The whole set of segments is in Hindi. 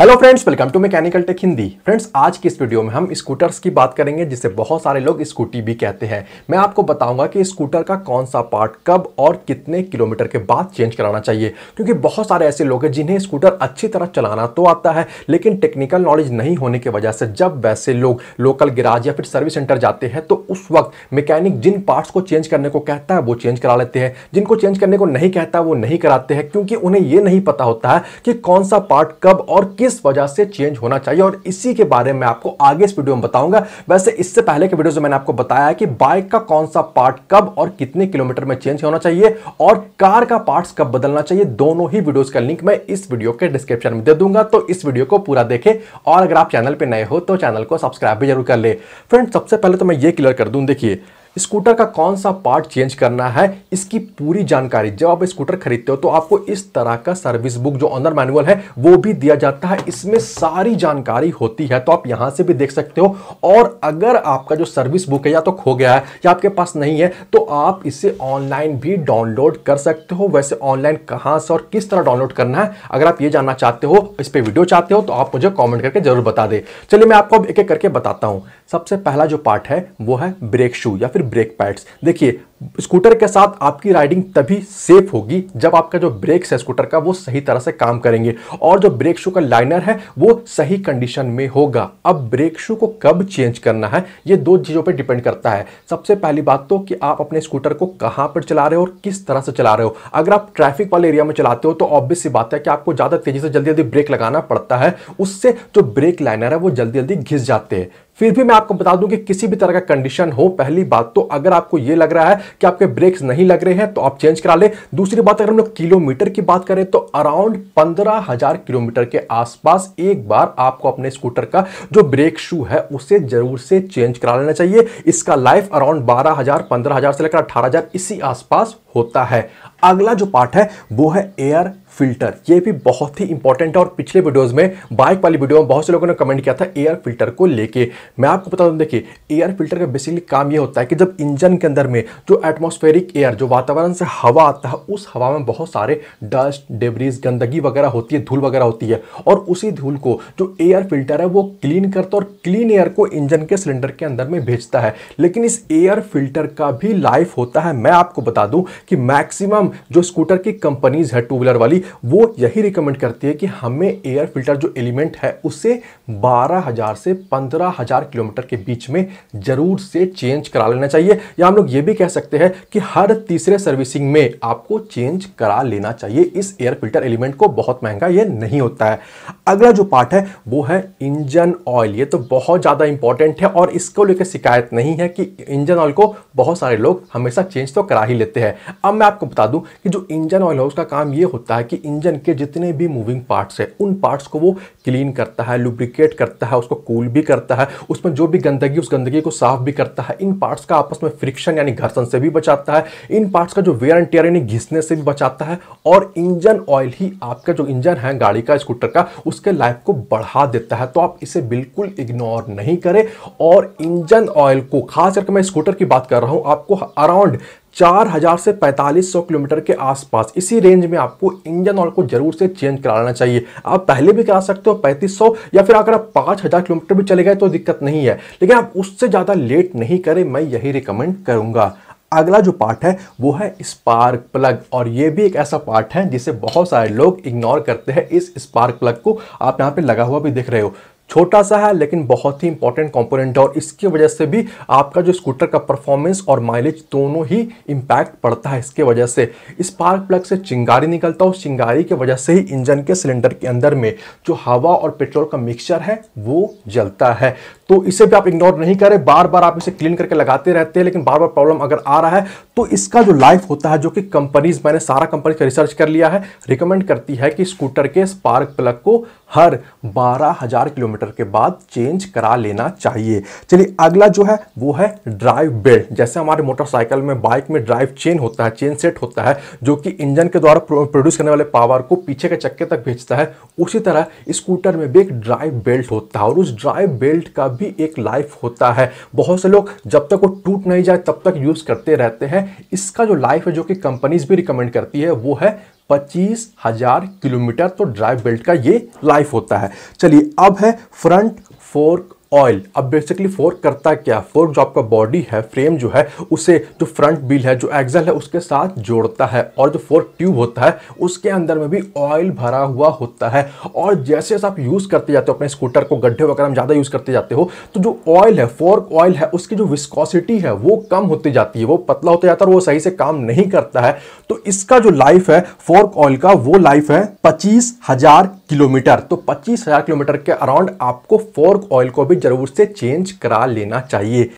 hello friends welcome to mechanical tech Hindi friends आज की इस वीडियो में हम स्कूटर्स की बात करेंगे जिसे बहुत सारे लोग स्कूटी भी कहते हैं मैं आपको बताऊंगा कि स्कूटर का कौन सा पार्ट कब और कितने किलोमीटर के बाद चेंज कराना चाहिए क्योंकि बहुत सारे ऐसे लोग हैं जिन्हें स्कूटर अच्छी तरह चलाना तो आता है लेकिन टेक्निकल नॉलेज नहीं होने की वजह से जब वैसे लोग लोकल गिराज या फिर सर्विस सेंटर जाते हैं तो उस वक्त मैकेनिक जिन पार्ट्स को चेंज करने को कहता है वो चेंज करा लेते हैं जिनको चेंज करने को नहीं कहता वो नहीं कराते हैं क्योंकि उन्हें ये नहीं पता होता है कि कौन सा पार्ट कब और किस वजह से चेंज होना चाहिए और इसी के बारे में आपको आगे इस वीडियो में बताऊंगा वैसे इससे पहले के वीडियो में मैंने आपको बताया कि बाइक का कौन सा पार्ट कब और कितने किलोमीटर में चेंज होना चाहिए और कार का पार्ट कब बदलना चाहिए दोनों ही वीडियोज का लिंक मैं इस वीडियो के डिस्क्रिप्शन में दे दूंगा तो इस वीडियो को पूरा देखे और अगर आप चैनल पर नए हो तो चैनल को सब्सक्राइब भी जरूर कर ले फ्रेंड सबसे पहले तो मैं ये क्लियर कर दूं देखिए स्कूटर का कौन सा पार्ट चेंज करना है इसकी पूरी जानकारी जब आप स्कूटर खरीदते हो तो आपको इस तरह का सर्विस बुक जो ऑनर मैनुअल है वो भी दिया जाता है इसमें सारी जानकारी होती है तो आप यहाँ से भी देख सकते हो और अगर आपका जो सर्विस बुक है या तो खो गया है या आपके पास नहीं है तो आप इसे ऑनलाइन भी डाउनलोड कर सकते हो वैसे ऑनलाइन कहाँ से और किस तरह डाउनलोड करना है अगर आप ये जानना चाहते हो इस पर वीडियो चाहते हो तो आप मुझे कॉमेंट करके जरूर बता दे चलिए मैं आपको एक एक करके बताता हूँ सबसे पहला जो पार्ट है वो है ब्रेक शू या फिर ब्रेक पैड्स देखिए स्कूटर के साथ आपकी राइडिंग तभी सेफ होगी जब आपका जो ब्रेक्स है स्कूटर का वो सही तरह से काम करेंगे और जो ब्रेक शू का लाइनर है वो सही कंडीशन में होगा अब ब्रेक शू को कब चेंज करना है ये दो चीज़ों पर डिपेंड करता है सबसे पहली बात तो कि आप अपने स्कूटर को कहाँ पर चला रहे हो और किस तरह से चला रहे हो अगर आप ट्रैफिक वाले एरिया में चलाते हो तो ऑब्वियस सी बात है कि आपको ज़्यादा तेज़ी से जल्दी जल्दी ब्रेक लगाना पड़ता है उससे जो ब्रेक लाइनर है वो जल्दी जल्दी घिस जाते हैं फिर भी मैं आपको बता दूं कि किसी भी तरह का कंडीशन हो पहली बात तो अगर आपको यह लग रहा है कि आपके ब्रेक्स नहीं लग रहे हैं तो आप चेंज करा लें दूसरी बात अगर हम लोग किलोमीटर की बात करें तो अराउंड पंद्रह हजार किलोमीटर के आसपास एक बार आपको अपने स्कूटर का जो ब्रेक शू है उसे जरूर से चेंज करा लेना चाहिए इसका लाइफ अराउंड बारह हजार पंद्रह हजार से लेकर अठारह हजार इसी आसपास होता है अगला जो पार्ट है वो है एयर फिल्टर ये भी बहुत ही इंपॉर्टेंट है और पिछले वीडियोस में बाइक वाली वीडियो में बहुत से लोगों ने कमेंट किया था एयर फिल्टर को लेके मैं आपको बता दूं देखिए एयर फिल्टर का बेसिकली काम ये होता है कि जब इंजन के अंदर में जो एटमॉस्फेरिक एयर जो वातावरण से हवा आता है उस हवा में बहुत सारे डस्ट डेबरीज गंदगी वगैरह होती है धूल वगैरह होती है और उसी धूल को जो एयर फिल्टर है वो क्लीन करता और क्लीन एयर को इंजन के सिलेंडर के अंदर में भेजता है लेकिन इस एयर फिल्टर का भी लाइफ होता है मैं आपको बता दूँ कि मैक्सिमम जो स्कूटर की कंपनीज है टू व्हीलर वाली वो यही रिकमेंड करती है कि हमें एयर फिल्टर जो एलिमेंट है उसे 12000 से 15000 किलोमीटर के बीच में ज़रूर से चेंज करा लेना चाहिए या हम लोग ये भी कह सकते हैं कि हर तीसरे सर्विसिंग में आपको चेंज करा लेना चाहिए इस एयर फिल्टर एलिमेंट को बहुत महंगा यह नहीं होता है अगला जो पार्ट है वो है इंजन ऑयल ये तो बहुत ज़्यादा इंपॉर्टेंट है और इसको लेकर शिकायत नहीं है कि इंजन ऑयल को बहुत सारे लोग हमेशा चेंज तो करा ही लेते हैं अब मैं आपको बता दू कि जो इंजन ऑयल है उसका काम ये होता है कि इंजन के जितने भी मूविंग पार्ट्स है उन पार्ट्स को वो क्लीन करता है लुब्रिकेट करता है उसको कूल भी करता है उसमें जो भी गंदगी उस गंदगी को साफ भी करता है इन पार्ट्स का आपस में फ्रिक्शन यानी घर्षण से भी बचाता है इन पार्ट्स का जो वेयर एंड टेयर यानी घिसने से भी बचाता है और इंजन ऑयल ही आपका जो इंजन है गाड़ी का स्कूटर का उसके लाइफ को बढ़ा देता है तो आप इसे बिल्कुल इग्नोर नहीं करें और इंजन ऑयल को खास करके मैं स्कूटर की बात कर रहा हूं आपको अराउंड 4000 से 4500 किलोमीटर के आसपास इसी रेंज में आपको इंजन ऑयल को जरूर से चेंज कराना चाहिए आप पहले भी करा सकते हो 3500 या फिर अगर आप 5000 किलोमीटर भी चले गए तो दिक्कत नहीं है लेकिन आप उससे ज़्यादा लेट नहीं करें मैं यही रिकमेंड करूँगा अगला जो पार्ट है वो है स्पार्क प्लग और ये भी एक ऐसा पार्ट है जिसे बहुत सारे लोग इग्नोर करते हैं इस स्पार्क प्लग को आप यहाँ पे लगा हुआ भी देख रहे हो छोटा सा है लेकिन बहुत ही इंपॉर्टेंट कॉम्पोनेंट है और इसकी वजह से भी आपका जो स्कूटर का परफॉर्मेंस और माइलेज दोनों ही इम्पैक्ट पड़ता है इसके वजह से स्पार्क प्लग से चिंगारी निकलता है उस चिंगारी की वजह से ही इंजन के सिलेंडर के अंदर में जो हवा और पेट्रोल का मिक्सचर है वो जलता है तो इसे भी आप इग्नोर नहीं करें बार बार आप इसे क्लीन करके लगाते रहते हैं लेकिन बार बार प्रॉब्लम अगर आ रहा है तो इसका जो लाइफ होता है जो कि कंपनीज मैंने सारा कंपनी का रिसर्च कर लिया है रिकमेंड करती है कि स्कूटर के स्पार्क प्लग को हर 12,000 किलोमीटर के बाद चेंज करा लेना चाहिए चलिए अगला जो है वो है ड्राइव बेल्ट जैसे हमारे मोटरसाइकिल में बाइक में ड्राइव चेन होता है चेन सेट होता है जो कि इंजन के द्वारा प्रोड्यूस करने वाले पावर को पीछे के चक्के तक भेजता है उसी तरह स्कूटर में भी एक ड्राइव बेल्ट होता है और उस ड्राइव बेल्ट का भी एक लाइफ होता है बहुत से लोग जब तक वो टूट नहीं जाए तब तक यूज़ करते रहते हैं है इसका जो लाइफ है जो कि कंपनीज भी रिकमेंड करती है वो है पच्चीस हजार किलोमीटर तो ड्राइव बेल्ट का ये लाइफ होता है चलिए अब है फ्रंट फोर्क ऑयल अब बेसिकली फोर्क करता क्या फोर्क जो आपका बॉडी है फ्रेम जो है उसे जो फ्रंट बिल है जो एक्सल है उसके साथ जोड़ता है और जो फोर्क ट्यूब होता है उसके अंदर में भी ऑयल भरा हुआ होता है और जैसे जैसे आप यूज़ करते जाते हो अपने स्कूटर को गड्ढे वगैरह में ज़्यादा यूज़ करते जाते हो तो जो ऑयल है फोर्क ऑयल है उसकी जो विस्कॉसिटी है वो कम होती जाती है वो पतला होता जाता है और वो सही से काम नहीं करता है तो इसका जो लाइफ है फोर्क ऑयल का वो लाइफ है पच्चीस हजार किलोमीटर तो पच्चीस हजार किलोमीटर के अराउंड आपको फोर्क ऑयल को भी जरूर से चेंज करा लेना चाहिए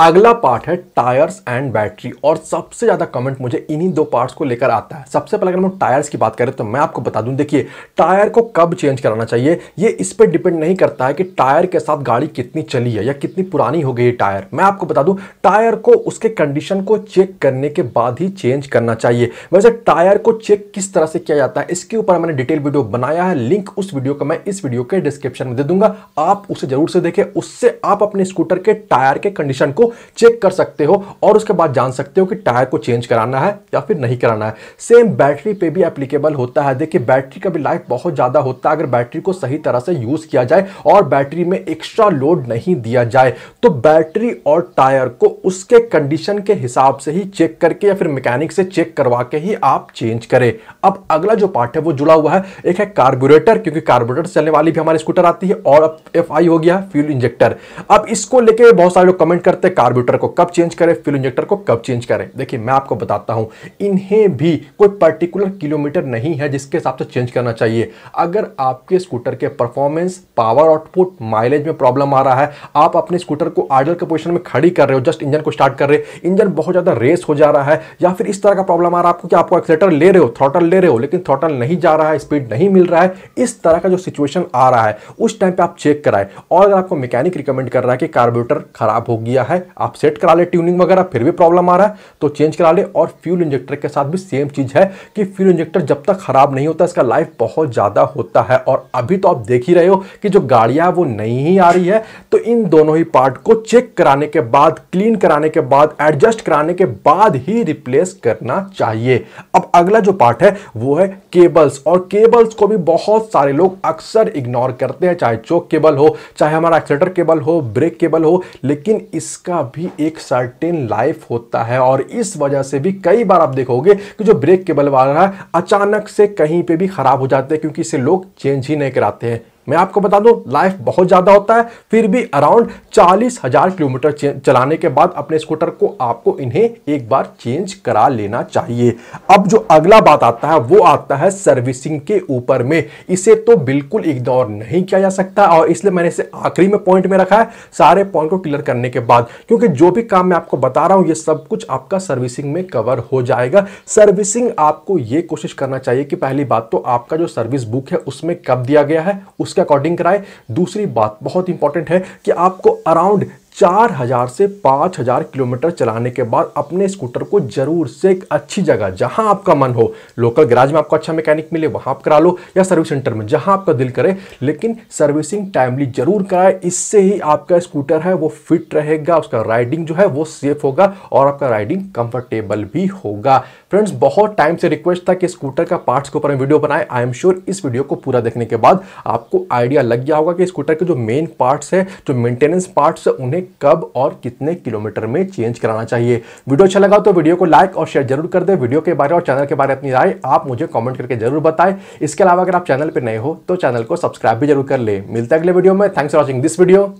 अगला पार्ट है टायर्स एंड बैटरी और सबसे ज़्यादा कमेंट मुझे इन्हीं दो पार्ट्स को लेकर आता है सबसे पहले अगर हम टायर्स की बात करें तो मैं आपको बता दूं देखिए टायर को कब चेंज कराना चाहिए ये इस पर डिपेंड नहीं करता है कि टायर के साथ गाड़ी कितनी चली है या कितनी पुरानी हो गई टायर मैं आपको बता दूं टायर को उसके कंडीशन को चेक करने के बाद ही चेंज करना चाहिए वैसे टायर को चेक किस तरह से किया जाता है इसके ऊपर मैंने डिटेल वीडियो बनाया है लिंक उस वीडियो का मैं इस वीडियो के डिस्क्रिप्शन में दे दूंगा आप उसे जरूर से देखें उससे आप अपने स्कूटर के टायर के कंडीशन को चेक कर सकते हो और उसके बाद जान सकते हो कि टायर को चेंज कराना है या फिर नहीं कराना है सेम बैटरी पे भी एप्लीकेबल होता है देखिए बैटरी का भी लाइफ बहुत ज़्यादा होता है अगर बैटरी को सही तरह से यूज़ किया जाए और बैटरी में एक्स्ट्रा लोड नहीं दिया जाए तो बैटरी और टायर को उसके कंडीशन के हिसाब से ही चेक करके या फिर मैकेनिक से चेक करवा के ही आप चेंज करें अब अगला जो पार्ट है वो जुड़ा हुआ है एक है कार्बोरेटर क्योंकि कार्बोरेटर चलने वाली भी हमारी स्कूटर आती है और अब एफ हो गया फ्यूल इंजेक्टर अब इसको लेके बहुत सारे लोग कमेंट करते हैं पे कार्बोरेटर को कब चेंज करें फ्यूल इंजेक्टर को कब चेंज करें देखिए मैं आपको बताता हूं इन्हें भी कोई पर्टिकुलर किलोमीटर नहीं है जिसके हिसाब से चेंज करना चाहिए अगर आपके स्कूटर के परफॉर्मेंस पावर आउटपुट माइलेज में प्रॉब्लम आ रहा है आप अपने स्कूटर को आइडल के पोजिशन में खड़ी कर रहे हो जस्ट इंजन को स्टार्ट कर रहे इंजन बहुत ज़्यादा रेस हो जा रहा है या फिर इस तरह का प्रॉब्लम आ रहा है आपको कि आपको एक्सेलेटर ले रहे हो थ्रोटल ले रहे हो लेकिन थ्रॉटल नहीं जा रहा है स्पीड नहीं मिल रहा है इस तरह का जो सिचुएशन आ रहा है उस टाइम पर आप चेक कराएं और अगर आपको मैकेनिक रिकमेंड कर रहा है कि कार्ब्यूटर खराब हो गया है है आप सेट करा ले ट्यूनिंग वगैरह फिर भी प्रॉब्लम आ रहा है तो चेंज करा ले और फ्यूल इंजेक्टर के साथ भी सेम चीज़ है कि फ्यूल इंजेक्टर जब तक ख़राब नहीं होता इसका लाइफ बहुत ज़्यादा होता है और अभी तो आप देख ही रहे हो कि जो गाड़ियाँ वो नहीं ही आ रही है तो इन दोनों ही पार्ट को चेक कराने के बाद क्लीन कराने के बाद एडजस्ट कराने के बाद ही रिप्लेस करना चाहिए अब अगला जो पार्ट है वो है केबल्स और केबल्स को भी बहुत सारे लोग अक्सर इग्नोर करते हैं चाहे चौक केबल हो चाहे हमारा एक्सेटर केबल हो ब्रेक केबल हो लेकिन इसका इसका भी एक सर्टेन लाइफ होता है और इस वजह से भी कई बार आप देखोगे कि जो ब्रेक केबल वाला है अचानक से कहीं पे भी ख़राब हो जाते हैं क्योंकि इसे लोग चेंज ही नहीं कराते हैं मैं आपको बता दूं लाइफ बहुत ज़्यादा होता है फिर भी अराउंड चालीस हज़ार किलोमीटर चलाने के बाद अपने स्कूटर को आपको इन्हें एक बार चेंज करा लेना चाहिए अब जो अगला बात आता है वो आता है सर्विसिंग के ऊपर में इसे तो बिल्कुल इग्नोर नहीं किया जा सकता और इसलिए मैंने इसे आखिरी में पॉइंट में रखा है सारे पॉइंट को क्लियर करने के बाद क्योंकि जो भी काम मैं आपको बता रहा हूँ ये सब कुछ आपका सर्विसिंग में कवर हो जाएगा सर्विसिंग आपको ये कोशिश करना चाहिए कि पहली बात तो आपका जो सर्विस बुक है उसमें कब दिया गया है उसके उसके अकॉर्डिंग कराएं दूसरी बात बहुत इंपॉर्टेंट है कि आपको अराउंड चार हजार से पाँच हजार किलोमीटर चलाने के बाद अपने स्कूटर को जरूर से एक अच्छी जगह जहां आपका मन हो लोकल गैराज में आपको अच्छा मैकेनिक मिले वहां आप करा लो या सर्विस सेंटर में जहां आपका दिल करे लेकिन सर्विसिंग टाइमली जरूर कराए इससे ही आपका स्कूटर है वो फिट रहेगा उसका राइडिंग जो है वो सेफ होगा और आपका राइडिंग कंफर्टेबल भी होगा फ्रेंड्स बहुत टाइम से रिक्वेस्ट था कि स्कूटर का पार्ट्स के ऊपर वीडियो बनाए आई एम श्योर इस वीडियो को पूरा देखने के बाद आपको आइडिया लग गया होगा कि स्कूटर के जो मेन पार्ट्स है जो मेंटेनेंस पार्ट्स है उन्हें कब और कितने किलोमीटर में चेंज कराना चाहिए वीडियो अच्छा लगा तो वीडियो को लाइक और शेयर जरूर कर दे वीडियो के बारे और चैनल के बारे में अपनी राय आप मुझे कॉमेंट करके जरूर बताएं इसके अलावा अगर आप चैनल पर नए हो तो चैनल को सब्सक्राइब भी जरूर कर ले मिलते अगले वीडियो में thanks for watching this video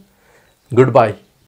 good bye